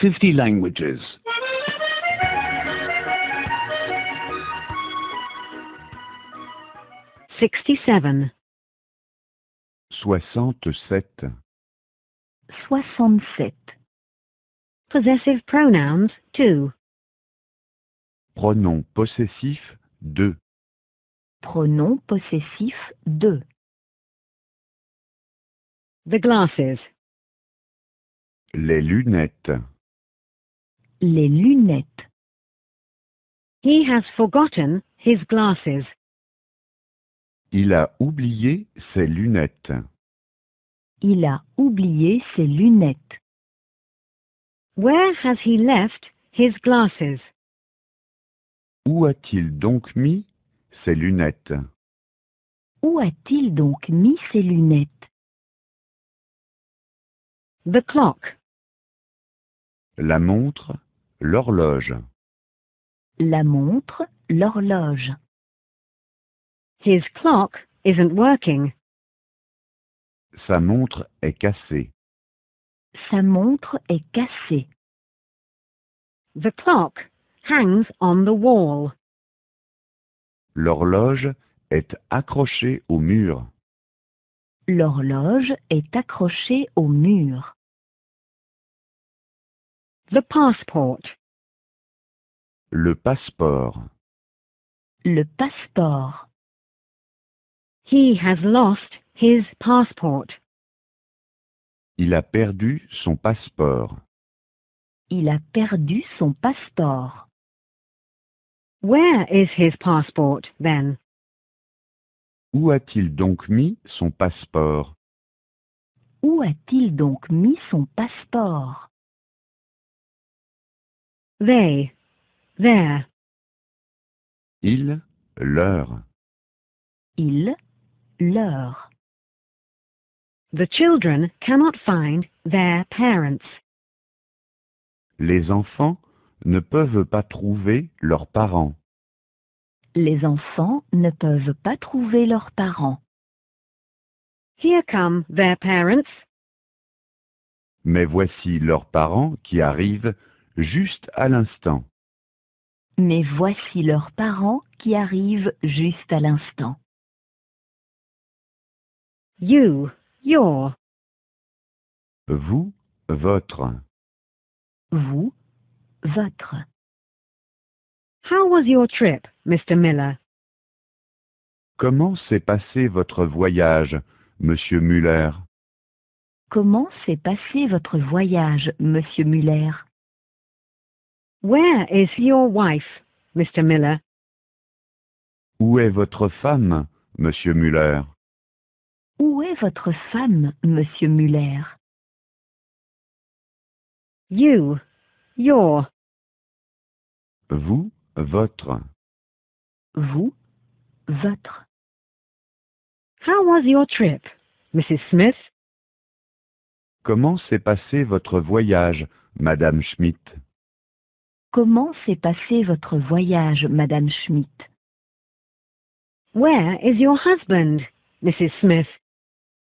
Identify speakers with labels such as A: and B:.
A: 50 languages. 67 seven
B: Possessive pronouns, 2.
A: Pronom possessif,
C: 2.
B: Pronom possessif, 2. The glasses.
C: Les lunettes
B: les lunettes. He has forgotten his glasses.
C: Il a oublié ses lunettes.
B: Il a oublié ses lunettes. Where has he left his glasses?
A: Où a-t-il donc mis ses lunettes?
B: Où a-t-il donc mis ses lunettes? The clock.
C: La montre l'horloge.
B: La montre, l'horloge. His clock isn't working.
C: Sa montre est cassée.
B: Sa montre est cassée. The clock hangs on the wall.
C: L'horloge est accrochée au mur.
B: L'horloge est accrochée au mur. The passport.
C: Le passeport.
B: Le passeport. He has lost his passport.
C: Il a perdu son passeport.
B: Il a perdu son passeport. Where is his passport then?
A: Où a-t-il donc mis son passeport?
B: Où a-t-il donc mis son passeport?
C: They. Their. Il, leur. Ils, leur.
B: The children cannot find their parents.
A: Les enfants ne peuvent pas trouver leurs parents.
B: Les enfants ne peuvent pas trouver leurs parents. Here come their parents.
A: Mais voici leurs parents qui arrivent juste à l'instant.
B: Mais voici leurs parents qui arrivent juste à l'instant. You, your.
C: Vous, votre.
B: Vous, votre. How was your trip, Mr. Miller?
A: Comment s'est passé votre voyage, Monsieur Muller?
B: Comment s'est passé votre voyage, Monsieur Muller? Where is your wife, Mr. Miller?
C: Où est votre femme, Monsieur Muller?
B: Où est votre femme, Monsieur Muller? You, your.
C: Vous, votre.
B: Vous, votre. How was your trip, Mrs. Smith?
A: Comment s'est passé votre voyage, Madame Schmidt?
B: Comment s'est passé votre voyage, Madame Schmidt? Where is your husband, Mrs. Smith?